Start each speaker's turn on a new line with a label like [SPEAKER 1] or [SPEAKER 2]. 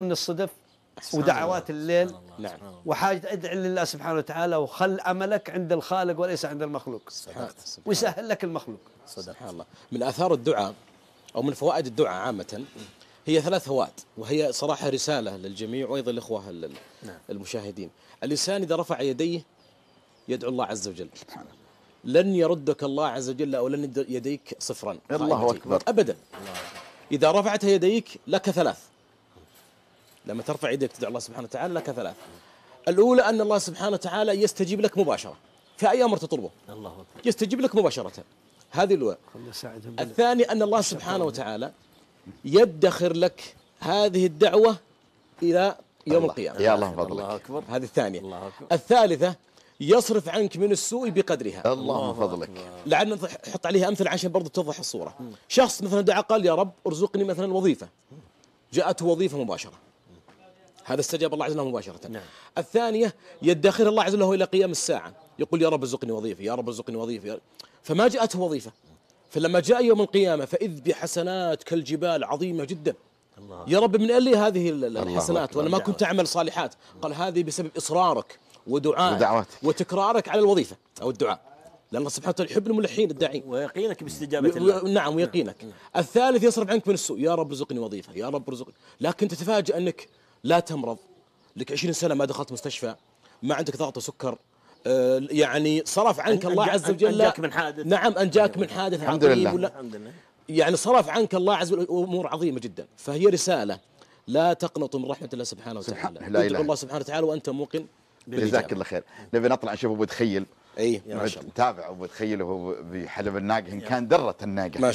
[SPEAKER 1] من الصدف ودعوات الليل نعم وحاجة ادعي لله سبحانه وتعالى وخل أملك عند الخالق وليس عند المخلوق صدقت ويسهل لك المخلوق سبحان الله من آثار الدعاء أو من فوائد الدعاء عامة هي ثلاث فوائد وهي صراحة رسالة للجميع وأيضا الإخوة نعم. المشاهدين الإنسان إذا رفع يديه يدعو الله عز وجل سبحان الله لن يردك الله عز وجل أو لن يديك صفرا الله أكبر أبدا الله. إذا رفعت يديك لك ثلاث لما ترفع يدك تدعو الله سبحانه وتعالى لك ثلاث الأولى أن الله سبحانه وتعالى يستجيب لك مباشرة في أي أمر تطلبه الله أكبر يستجيب لك مباشرة هذه الأولى الثاني أن الله سبحانه وتعالى يدخر لك هذه الدعوة إلى يوم القيامة يا الله فضلك الله أكبر هذه الثانية الله أكبر الثالثة يصرف عنك من السوء بقدرها الله فضلك لعلنا نحط عليها أمثلة عشان برضو توضح الصورة شخص مثلا دعا قال يا رب ارزقني مثلا وظيفة جاءته وظيفة مباشرة هذا استجاب الله عز وجل مباشرة نعم. الثانية يدخر الله عز وجل إلى قيام الساعة يقول يا رب ارزقني وظيفة يا رب ارزقني وظيفة فما جاءته وظيفة فلما جاء يوم القيامة فإذ بحسنات كالجبال عظيمة جدا الله. يا رب من قال لي هذه الحسنات وأنا ما كنت نعم. أعمل صالحات قال هذه بسبب إصرارك ودعائك وتكرارك على الوظيفة أو الدعاء لأن الله سبحانه وتعالى يحب الملحين الداعين ويقينك باستجابة الله نعم ويقينك نعم. الثالث يصرف عنك من السوء يا رب ارزقني وظيفة يا رب ارزقني لكن تتفاجأ أنك لا تمرض لك 20 سنه ما دخلت مستشفى ما عندك ضغط وسكر آه، يعني صرف عنك الله عز وجل انجاك من حادث نعم انجاك من حادث الحمد لله الحمد لله يعني صرف عنك الله عز وجل امور عظيمه جدا فهي رساله لا تقنطوا من رحمه الله سبحانه وتعالى سبحان الله سبحانه وتعالى وانت موقن جزاك الله خير نبي نطلع نشوف ابو تخيل اي ما شاء الله نتابع ابو تخيل وهو بحلب الناقه ان كان دره الناقه